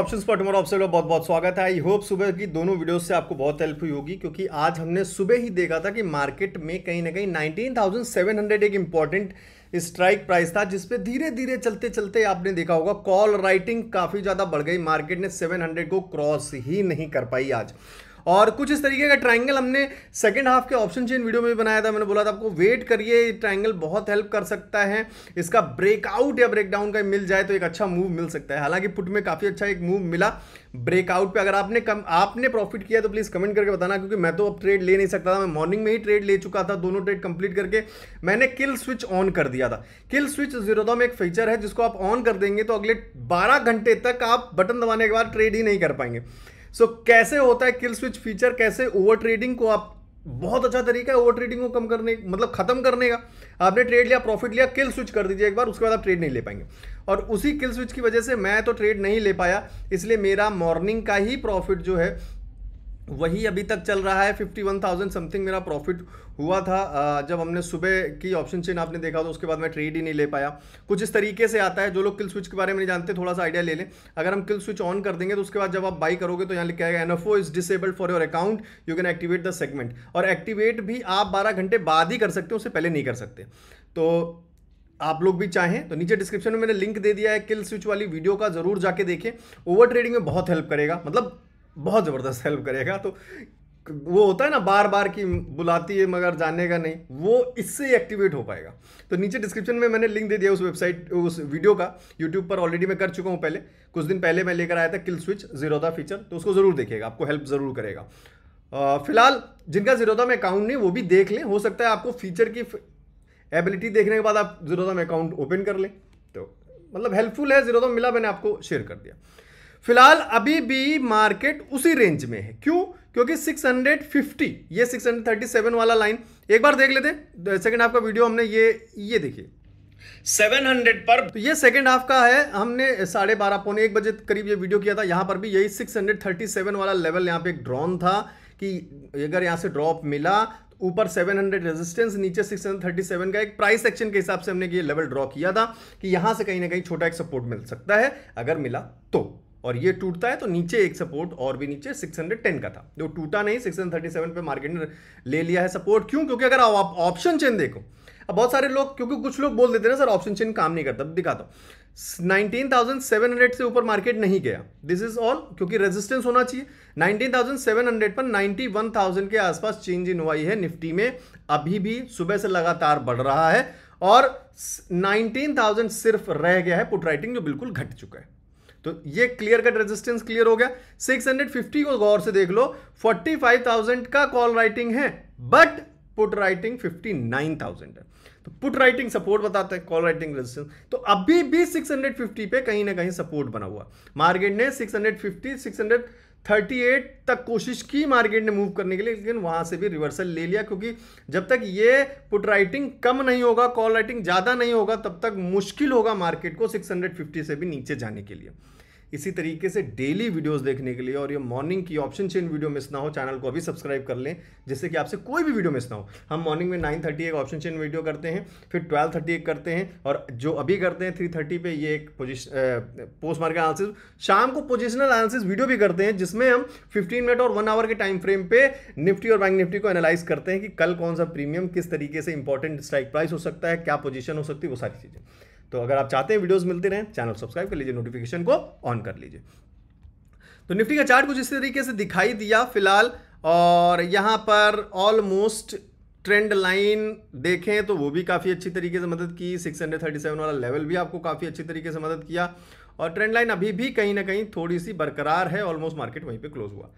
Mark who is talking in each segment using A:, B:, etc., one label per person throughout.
A: options पर tomorrow option सब बहुत बहुत स्वागत है आई होप सुबह की दोनों वीडियोस से आपको बहुत हेल्प हुई होगी क्योंकि आज हमने सुबह ही देखा था कि मार्केट में कहीं ना कहीं 19,700 एक इंपॉर्टेंट स्ट्राइक प्राइस था जिसपे धीरे धीरे चलते चलते आपने देखा होगा कॉल राइटिंग काफ़ी ज़्यादा बढ़ गई मार्केट ने 700 को क्रॉस ही नहीं कर पाई आज और कुछ इस तरीके का ट्राइंगल हमने सेकेंड हाफ के ऑप्शन चेन वीडियो में भी बनाया था मैंने बोला था आपको वेट करिए ट्राइंगल बहुत हेल्प कर सकता है इसका ब्रेकआउट या ब्रेकडाउन का मिल जाए तो एक अच्छा मूव मिल सकता है हालांकि पुट में काफ़ी अच्छा एक मूव मिला ब्रेकआउट पे अगर आपने कम आपने प्रॉफिट किया तो प्लीज़ कमेंट करके बताना क्योंकि मैं तो अब ट्रेड ले नहीं सकता था मैं मॉर्निंग में ही ट्रेड ले चुका था दोनों ट्रेड कंप्लीट करके मैंने किल स्विच ऑन कर दिया था किल स्विच जीरोदा में एक फीचर है जिसको आप ऑन कर देंगे तो अगले बारह घंटे तक आप बटन दबाने के बाद ट्रेड ही नहीं कर पाएंगे सो so, कैसे होता है किल स्विच फीचर कैसे ओवर ट्रेडिंग को आप बहुत अच्छा तरीका है ओवर ट्रेडिंग को कम करने मतलब खत्म करने का आपने ट्रेड लिया प्रॉफिट लिया किल स्विच कर दीजिए एक बार उसके बाद आप ट्रेड नहीं ले पाएंगे और उसी किल स्विच की वजह से मैं तो ट्रेड नहीं ले पाया इसलिए मेरा मॉर्निंग का ही प्रॉफिट जो है वही अभी तक चल रहा है फिफ्टी वन थाउजेंड समथिंग मेरा प्रॉफिट हुआ था जब हमने सुबह की ऑप्शन चेन आपने देखा तो उसके बाद मैं ट्रेड ही नहीं ले पाया कुछ इस तरीके से आता है जो लोग किल स्विच के बारे में नहीं जानते थोड़ा सा आइडिया ले लें अगर हम किल स्विच ऑन कर देंगे तो उसके बाद जब आप बाई करोगे तो यहाँ लिखा है N F is disabled for your account you can activate the segment और एक्टिवेट भी आप बारह घंटे बाद ही कर सकते हो उससे पहले नहीं कर सकते तो आप लोग भी चाहें तो नीचे डिस्क्रिप्शन में मैंने लिंक दे दिया है किल स्विच वाली वीडियो का जरूर जाके देखें ओवर ट्रेडिंग में बहुत हेल्प करेगा मतलब बहुत ज़बरदस्त हेल्प करेगा तो वो होता है ना बार बार की बुलाती है मगर जानने का नहीं वो इससे एक्टिवेट हो पाएगा तो नीचे डिस्क्रिप्शन में मैंने लिंक दे दिया उस वेबसाइट उस वीडियो का यूट्यूब पर ऑलरेडी मैं कर चुका हूँ पहले कुछ दिन पहले मैं लेकर आया था किल स्विच जीरोदा फीचर तो उसको ज़रूर देखेगा आपको हेल्प ज़रूर करेगा फिलहाल जिनका जीरोदा में अकाउंट नहीं वो भी देख लें हो सकता है आपको फीचर की एबिलिटी देखने के बाद आप जीरोदा में अकाउंट ओपन कर लें तो मतलब हेल्पफुल है जीरोदा मिला मैंने आपको शेयर कर दिया फिलहाल अभी भी मार्केट उसी रेंज में है क्यों क्योंकि 650 ये 637 वाला लाइन एक बार देख लेते सेकंड हाफ का वीडियो हमने ये ये देखिए 700 पर तो ये सेकंड हाफ का है हमने साढ़े बारह पौने एक बजे करीब ये वीडियो किया था यहां पर भी यही 637 वाला लेवल यहाँ पे एक ड्रॉन था कि अगर यहाँ से ड्रॉप मिला तो ऊपर 700 रेजिस्टेंस नीचे 637 का एक प्राइस एक्शन के हिसाब से हमने ये लेवल ड्रॉ किया था कि यहां से कहीं ना कहीं छोटा एक सपोर्ट मिल सकता है अगर मिला तो और ये टूटता है तो नीचे एक सपोर्ट और भी नीचे 610 का था जो टूटा नहीं 637 पे मार्केट ने ले लिया है सपोर्ट क्यों क्योंकि अगर आप ऑप्शन चेन देखो अब बहुत सारे लोग क्योंकि कुछ लोग बोल देते ना सर ऑप्शन चेन काम नहीं करता दिखाता दो नाइनटीन से ऊपर मार्केट नहीं गया दिस इज ऑल क्योंकि रेजिस्टेंस होना चाहिए 19,700 पर 91,000 के आसपास चेंज इन हुआ है निफ्टी में अभी भी सुबह से लगातार बढ़ रहा है और 19,000 सिर्फ रह गया है पुट राइटिंग जो बिल्कुल घट चुका है तो ये क्लियर कट रेजिस्टेंस क्लियर हो गया 650 को गौर से देख लो 45,000 का कॉल राइटिंग है बट पुट राइटिंग 59,000 है तो पुट राइटिंग सपोर्ट बताते हैं कॉल राइटिंग रेजिस्टेंस तो अभी भी 650 पे कहीं ना कहीं सपोर्ट बना हुआ मार्केट ने 650 600 38 तक कोशिश की मार्केट ने मूव करने के लिए लेकिन वहां से भी रिवर्सल ले लिया क्योंकि जब तक ये पुट राइटिंग कम नहीं होगा कॉल राइटिंग ज़्यादा नहीं होगा तब तक मुश्किल होगा मार्केट को 650 से भी नीचे जाने के लिए इसी तरीके से डेली वीडियोस देखने के लिए और ये मॉर्निंग की ऑप्शन चेन वीडियो मिस ना हो चैनल को अभी सब्सक्राइब कर लें जिससे कि आपसे कोई भी वीडियो मिस ना हो हम मॉर्निंग में नाइन थर्टी एक ऑप्शन चेन वीडियो करते हैं फिर ट्वेल्व थर्टी एक करते हैं और जो अभी करते हैं थ्री थर्टी पे ये एक पोजिशन पोस्ट मार्केट एनालिसिस शाम को पोजिशनल एनालिसिस वीडियो भी करते हैं जिसमें हम फिफ्टीन मिनट और वन आवर के टाइम फ्रेम पे निफ्टी और बैंक निफ्टी को एनालाइज करते हैं कि कल कौन सा प्रीमियम किस तरीके से इंपॉर्टेंट स्ट्राइक प्राइस हो सकता है क्या पोजिशन हो सकती है वो सारी चीज़ें तो अगर आप चाहते हैं वीडियोस मिलते रहें चैनल सब्सक्राइब कर लीजिए नोटिफिकेशन को ऑन कर लीजिए तो निफ्टी का चार्ट कुछ इस तरीके से दिखाई दिया फिलहाल और यहाँ पर ऑलमोस्ट ट्रेंड लाइन देखें तो वो भी काफ़ी अच्छी तरीके से मदद की 637 वाला लेवल भी आपको काफ़ी अच्छी तरीके से मदद किया और ट्रेंड लाइन अभी भी कहीं ना कहीं थोड़ी सी बरकरार है ऑलमोस्ट मार्केट वहीं पे क्लोज हुआ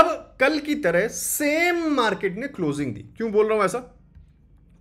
A: अब कल की तरह सेम मार्केट ने क्लोजिंग दी क्यों बोल रहा हूँ ऐसा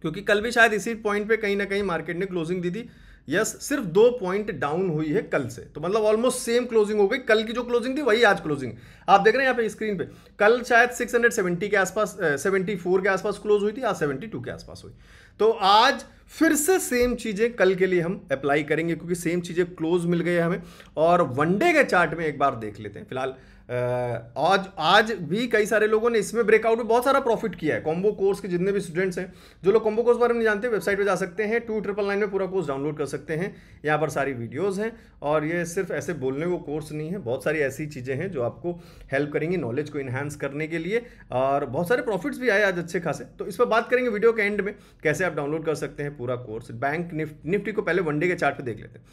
A: क्योंकि कल भी शायद इसी पॉइंट पे कहीं ना कहीं मार्केट ने क्लोजिंग दी थी यस सिर्फ दो पॉइंट डाउन हुई है कल से तो मतलब ऑलमोस्ट सेम क्लोजिंग हो गई कल की जो क्लोजिंग थी वही आज क्लोजिंग आप देख रहे हैं यहाँ पे स्क्रीन पे कल शायद 670 के आसपास 74 के आसपास क्लोज हुई थी आज 72 के आसपास हुई तो आज फिर से सेम चीज़ें कल के लिए हम अप्लाई करेंगे क्योंकि सेम चीज़ें क्लोज मिल गई हमें और वनडे के चार्ट में एक बार देख लेते हैं फिलहाल आज आज भी कई सारे लोगों ने इसमें ब्रेकआउट में बहुत सारा प्रॉफिट किया है कॉम्बो कोर्स के जितने भी स्टूडेंट्स हैं जो लोग कॉम्बो कोर्स बारे में जानते हैं वेबसाइट पे जा सकते हैं टू ट्रिपल नाइन में पूरा कोर्स डाउनलोड कर सकते हैं यहाँ पर सारी वीडियोज़ हैं और ये सिर्फ ऐसे बोलने को कोर्स नहीं है बहुत सारी ऐसी चीज़ें हैं जो आपको हेल्प करेंगी नॉलेज को इन्हांस करने के लिए और बहुत सारे प्रॉफिट्स भी आए आज अच्छे खासे तो इस पर बात करेंगे वीडियो के एंड में कैसे आप डाउनलोड कर सकते हैं पूरा कोर्स बैंक निफ्ट निफ्टी को पहले वनडे के चार्ट पर देख लेते हैं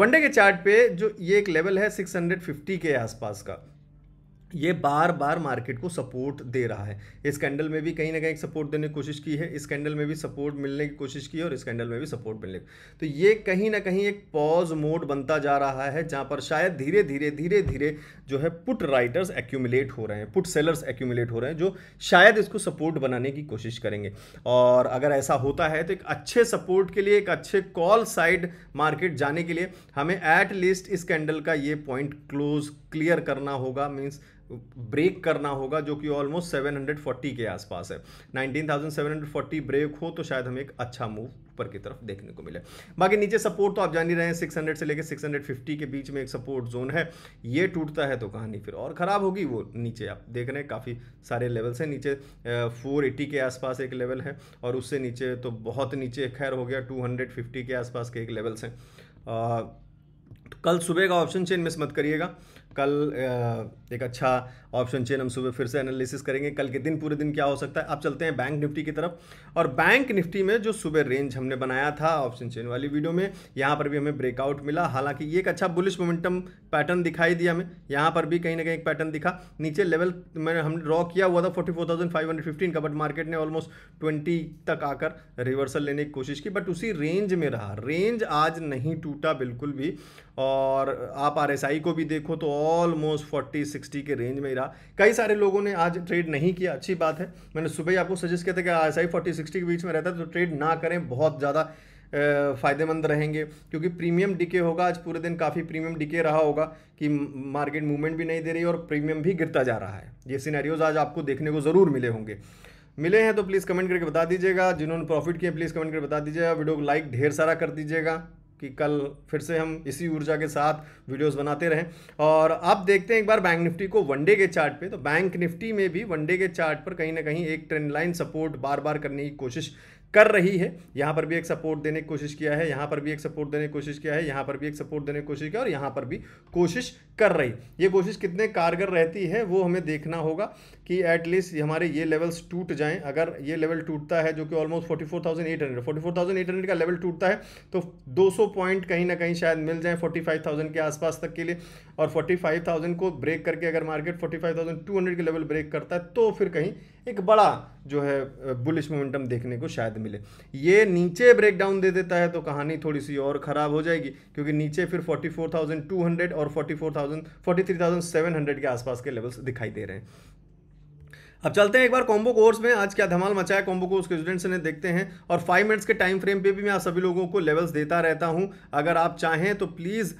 A: वनडे के चार्ट पे जो ये एक लेवल है 650 के आसपास का ये बार बार मार्केट को सपोर्ट दे रहा है इस कैंडल में भी कहीं ना कहीं सपोर्ट देने की कोशिश की है इस कैंडल में भी सपोर्ट मिलने की कोशिश की है और इस कैंडल में भी सपोर्ट मिलने तो ये कहीं ना कहीं एक पॉज मोड बनता जा रहा है जहाँ पर शायद धीरे धीरे धीरे धीरे जो है पुट राइटर्स एक्यूमुलेट हो रहे हैं पुट सेलर्स एक्यूमुलेट हो रहे हैं जो शायद इसको सपोर्ट बनाने की कोशिश करेंगे और अगर ऐसा होता है तो एक अच्छे सपोर्ट के लिए एक अच्छे कॉल साइड मार्केट जाने के लिए हमें एट लीस्ट इस कैंडल का ये पॉइंट क्लोज क्लियर करना होगा मीन्स ब्रेक करना होगा जो कि ऑलमोस्ट 740 के आसपास है 19,740 ब्रेक हो तो शायद हमें एक अच्छा मूव ऊपर की तरफ देखने को मिले बाकी नीचे सपोर्ट तो आप जान ही रहे हैं 600 से लेकर 650 के बीच में एक सपोर्ट जोन है ये टूटता है तो कहानी फिर और ख़राब होगी वो नीचे आप देख रहे हैं काफ़ी सारे लेवल्स हैं नीचे फोर के आसपास एक लेवल है और उससे नीचे तो बहुत नीचे खैर हो गया टू के आसपास के एक लेवल्स हैं तो कल सुबह का ऑप्शन चेन मिस मत करिएगा कल एक अच्छा ऑप्शन चेन हम सुबह फिर से एनालिसिस करेंगे कल के दिन पूरे दिन क्या हो सकता है अब चलते हैं बैंक निफ्टी की तरफ और बैंक निफ्टी में जो सुबह रेंज हमने बनाया था ऑप्शन चेन वाली वीडियो में यहाँ पर भी हमें ब्रेकआउट मिला हालांकि ये एक अच्छा बुलिश मोमेंटम पैटर्न दिखाई दिया हमें यहाँ पर भी कहीं ना कहीं एक पैटर्न दिखा नीचे लेवल मैंने हमने ड्रॉ किया हुआ था फोर्टी का बट मार्केट ने ऑलमोस्ट ट्वेंटी तक आकर रिवर्सल लेने की कोशिश की बट उसी रेंज में रहा रेंज आज नहीं टूटा बिल्कुल भी और आप आर को भी देखो तो ऑलमोस्ट फोर्टी सिक्सटी के रेंज में रहा कई सारे लोगों ने आज ट्रेड नहीं किया अच्छी बात है मैंने सुबह ही आपको सजेस्ट किया था कि I S I forty sixty के बीच में रहता है तो ट्रेड ना करें बहुत ज़्यादा फ़ायदेमंद रहेंगे क्योंकि प्रीमियम डिके होगा आज पूरे दिन काफ़ी प्रीमियम डिके रहा होगा कि मार्केट मूवमेंट भी नहीं दे रही और प्रीमियम भी गिरता जा रहा है ये सीनारियोज़ आज आपको देखने को ज़रूर मिले होंगे मिले हैं तो प्लीज़ कमेंट करके बता दीजिएगा जिन्होंने प्रॉफिट किए प्लीज़ कमेंट करके बता दीजिएगा वीडियो को लाइक ढेर सारा कर दीजिएगा कि कल फिर से हम इसी ऊर्जा के साथ वीडियोस बनाते रहें और आप देखते हैं एक बार बैंक निफ्टी को वनडे के चार्ट पे तो बैंक निफ्टी में भी वनडे के चार्ट पर कहीं ना कहीं एक ट्रेंड लाइन सपोर्ट बार बार करने की कोशिश कर रही है यहाँ पर भी एक सपोर्ट देने की कोशिश किया है यहाँ पर भी एक सपोर्ट देने की कोशिश किया है यहाँ पर भी एक सपोर्ट देने की कोशिश किया और यहाँ पर भी कोशिश कर रही ये कोशिश कितने कारगर रहती है वो हमें देखना होगा कि एटलीस्ट हमारे ये लेवल्स टूट जाएं अगर ये लेवल टूटता है जो कि ऑलमोस्ट 44,800 44,800 का लेवल टूटता है तो 200 पॉइंट कहीं ना कहीं शायद मिल जाए 45,000 के आसपास तक के लिए और 45,000 को ब्रेक करके अगर मार्केट 45,200 के लेवल ब्रेक करता है तो फिर कहीं एक बड़ा जो है बुलिश मोमेंटम देखने को शायद मिले ये नीचे ब्रेक डाउन दे देता है तो कहानी थोड़ी सी और ख़राब हो जाएगी क्योंकि नीचे फिर 44,200 और 44,000 43,700 के आसपास के लेवल्स दिखाई दे रहे हैं अब चलते हैं एक बार कॉम्बो कोर्स में आज क्या धमाल मचा है कॉम्बो कोर्स के स्टूडेंट्स ने देखते हैं और फाइव मिनट्स के टाइम फ्रेम पे भी मैं आप सभी लोगों को लेवल्स देता रहता हूं अगर आप चाहें तो प्लीज़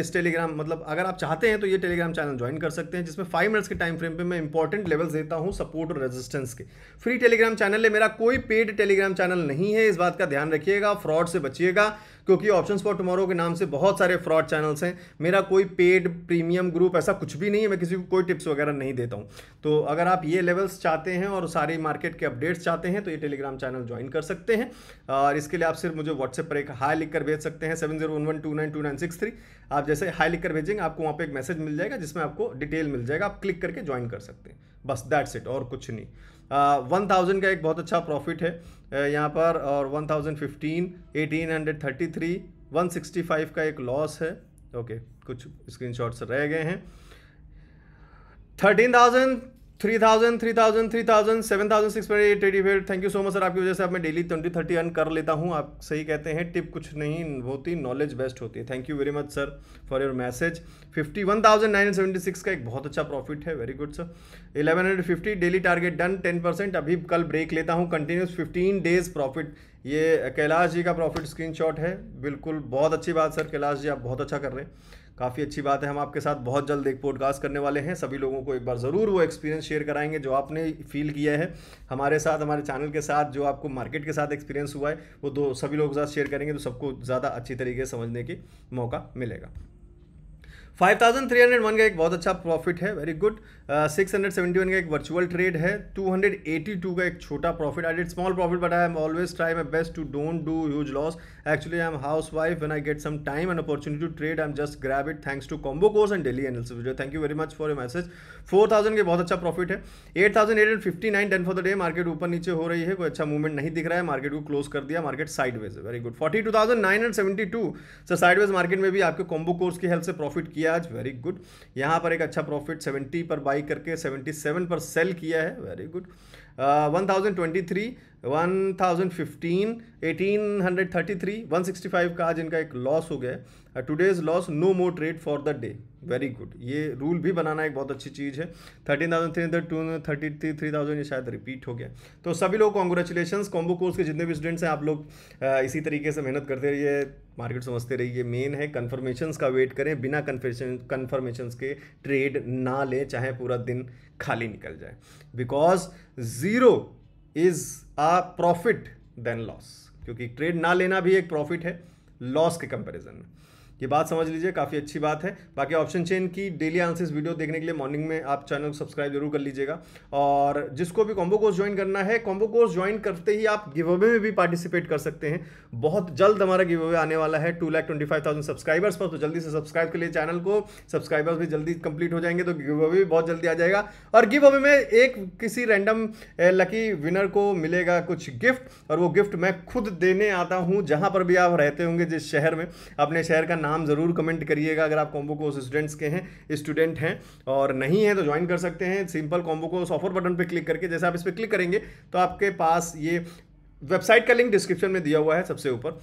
A: इस टेलीग्राम मतलब अगर आप चाहते हैं तो ये टेलीग्राम चैनल ज्वाइन कर सकते हैं जिसमें फाइव मिनट्स के टाइम फ्रेम पर मैं इंपॉर्टेंट लेवल्स देता हूँ सपोर्ट और रेजिस्टेंस के फ्री टेलीग्राम चैनल है मेरा कोई पेड टेलीग्राम चैनल नहीं है इस बात का ध्यान रखिएगा फ्रॉड से बचिएगा क्योंकि ऑप्शन फॉर टुमारो के नाम से बहुत सारे फ्रॉड चैनल्स हैं मेरा कोई पेड प्रीमियम ग्रुप ऐसा कुछ भी नहीं है मैं किसी को कोई टिप्स वगैरह नहीं देता हूँ तो अगर आप ये लेवल्स चाहते हैं और सारी मार्केट के अपडेट्स चाहते हैं तो ये टेलीग्राम चैनल ज्वाइन कर सकते हैं और इसके लिए आप सिर्फ मुझे व्हाट्सएप पर एक हाई लिखकर भेज सकते हैं seven zero one one two nine two nine six three आप जैसे हाई लिखकर भेजेंगे आपको वहाँ पर एक मैसेज मिल जाएगा जिसमें आपको डिटेल मिल जाएगा आप क्लिक करके ज्वाइन कर सकते हैं बस दैट्स इट और कुछ नहीं वन uh, थाउजेंड का एक बहुत अच्छा प्रॉफिट है uh, यहाँ पर और one thousand fifteen eighteen hundred thirty three one sixty five का एक लॉस है ओके okay, कुछ स्क्रीनशॉट्स रह गए हैं thirteen thousand three thousand three thousand three thousand seven thousand six hundred eight eighty फेट thank you so much sir आपकी वजह से आप मैं डेली ट्वेंटी थर्टी अर्न कर लेता हूँ आप सही कहते हैं टिप कुछ नहीं होती नॉलेज बेस्ट होती है thank you very much sir for your message fifty one thousand nine seventy six का एक बहुत अच्छा प्रॉफिट है very good sir eleven hundred fifty daily target done ten percent अभी कल ब्रेक लेता हूँ कंटिन्यूस फिफ्टीन डेज प्रॉफिट ये कैलाश जी का प्रॉफिट स्क्रीनशॉट है बिल्कुल बहुत अच्छी बात सर कैलाश जी आप बहुत अच्छा कर रहे हैं काफ़ी अच्छी बात है हम आपके साथ बहुत जल्द एक पॉडकास्ट करने वाले हैं सभी लोगों को एक बार ज़रूर वो एक्सपीरियंस शेयर कराएंगे जो आपने फील किया है हमारे साथ हमारे चैनल के साथ जो आपको मार्केट के साथ एक्सपीरियंस हुआ है वो दो सभी लोगों के साथ शेयर करेंगे तो सबको ज़्यादा अच्छी तरीके से समझने की मौका मिलेगा five thousand three hundred one का एक बहुत अच्छा प्रॉफिट है very good uh, six hundred seventy one का एक वर्चुअल ट्रेड है टू हंड्रेड एटी टू का एक छोटा profit I did small profit but I am always try my best to don't do huge loss actually I am housewife and I get some time and opportunity to trade I am just grab it thanks to combo course and daily analysis video thank you very much for your message four thousand के बहुत अच्छा profit है eight thousand eight and fifty nine ten for the day market ऊपर नीचे हो रही है कोई अच्छा मूवमेंट नहीं दिख रहा है मार्केट को क्लोज कर दिया market sideways very good forty two thousand nine hundred seventy two sir sideways market में भी आपके कॉम्बो कोर्स की हेल्प से प्रॉफिट किया किया आज वेरी गुड यहाँ पर एक अच्छा प्रॉफिट 70 पर बाई करके 77 पर सेल किया है very good one thousand twenty three one thousand fifteen eighteen hundred thirty three one sixty five का आज इनका एक लॉस हो गया है today's loss no more trade for the day very good ये रूल भी बनाना एक बहुत अच्छी चीज़ है thirteen thousand three hundred two thirty three three thousand ये शायद रिपीट हो गया तो सभी लोग कॉन्ग्रेचुलेशन कॉम्बो कोर्स के जितने भी स्टूडेंट्स हैं आप लोग इसी तरीके से मेहनत करते रहिए मार्केट समझते रहिए मेन है कन्फर्मेशन का वेट करें बिना कन्फर्मेशन के ट्रेड ना लें चाहे पूरा दिन खाली निकल जाए because zero is a profit than loss क्योंकि ट्रेड ना लेना भी एक प्रॉफिट है लॉस के कंपेरिजन में ये बात समझ लीजिए काफ़ी अच्छी बात है बाकी ऑप्शन चेन की डेली आंसर वीडियो देखने के लिए मॉर्निंग में आप चैनल को सब्सक्राइब जरूर कर लीजिएगा और जिसको भी कॉम्बो कोर्स ज्वाइन करना है कॉम्बो कोर्स ज्वाइन करते ही आप गिव अवे में भी पार्टिसिपेट कर सकते हैं बहुत जल्द हमारा गिव अवे आने वाला है two lakh twenty five thousand subscribers पर तो जल्दी से सब्सक्राइब कर लिए चैनल को सब्सक्राइबर्स भी जल्दी कंप्लीट हो जाएंगे तो गिव अवे भी बहुत जल्दी आ जाएगा और गिव अवे में एक किसी रैंडम लकी विनर को मिलेगा कुछ गिफ्ट और वो गिफ्ट मैं खुद देने आता हूँ जहाँ पर भी आप रहते होंगे जिस शहर में अपने शहर का नाम ज़रूर कमेंट करिएगा अगर आप कॉम्बो कोर्स स्टूडेंट्स के हैं स्टूडेंट हैं और नहीं है तो ज्वाइन कर सकते हैं simple combo course offer button पर क्लिक करके जैसे आप इस पर क्लिक करेंगे तो आपके पास ये वेबसाइट का लिंक डिस्क्रिप्शन में दिया हुआ है सबसे ऊपर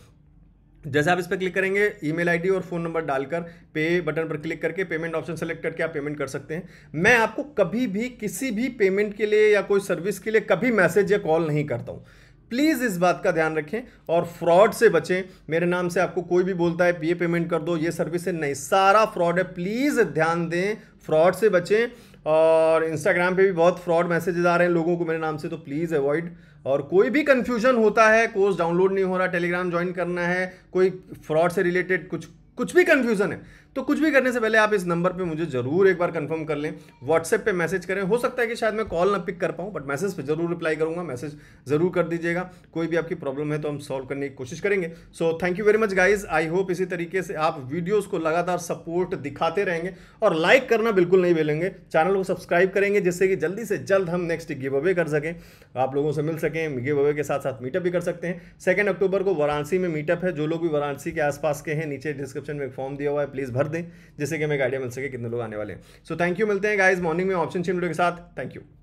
A: जैसे आप इस पर क्लिक करेंगे ईमेल आईडी और फ़ोन नंबर डालकर पे बटन पर क्लिक करके पेमेंट ऑप्शन सेलेक्ट करके आप पेमेंट कर सकते हैं मैं आपको कभी भी किसी भी पेमेंट के लिए या कोई सर्विस के लिए कभी मैसेज या कॉल नहीं करता हूँ प्लीज़ इस बात का ध्यान रखें और फ्रॉड से बचें मेरे नाम से आपको कोई भी बोलता है ये पेमेंट कर दो ये सर्विस है नहीं सारा फ्रॉड है प्लीज़ ध्यान दें फ्रॉड से बचें और इंस्टाग्राम पे भी बहुत फ्रॉड मैसेजेस आ रहे हैं लोगों को मेरे नाम से तो प्लीज़ अवॉइड और कोई भी कन्फ्यूजन होता है कोर्स डाउनलोड नहीं हो रहा टेलीग्राम ज्वाइन करना है कोई फ्रॉड से रिलेटेड कुछ कुछ भी कन्फ्यूज़न है तो कुछ भी करने से पहले आप इस नंबर पे मुझे ज़रूर एक बार कंफर्म कर लें व्हाट्सएप पे मैसेज करें हो सकता है कि शायद मैं कॉल ना पिक कर पाऊँ बट मैसेज पे ज़रूर रिप्लाई करूँगा मैसेज ज़रूर कर दीजिएगा कोई भी आपकी प्रॉब्लम है तो हम सॉल्व करने की कोशिश करेंगे so thank you very much guys I hope इसी तरीके से आप वीडियोज़ को लगातार सपोर्ट दिखाते रहेंगे और लाइक करना बिल्कुल नहीं भेलेंगे चैनल को सब्सक्राइब करेंगे जिससे कि जल्दी से जल्द हम नेक्स्ट गिव अवे कर सकें आप लोगों से मिल सकें गिव अवे के साथ साथ मीटअप भी कर सकते हैं सेकेंड अक्टूबर को वाराणसी में मीटअप है जो लोग भी वाराणसी के आसपास के हैं नीचे डिस्क्रिप्शन में फॉर्म दिया हुआ है प्लीज़ भर दें जिससे कि हमें एक आइडिया मिल सके कितने लोग आने वाले हैं सो थैंक यू मिलते हैं गाइज मॉर्निंग में ऑप्शन मिनटों के साथ थैंक यू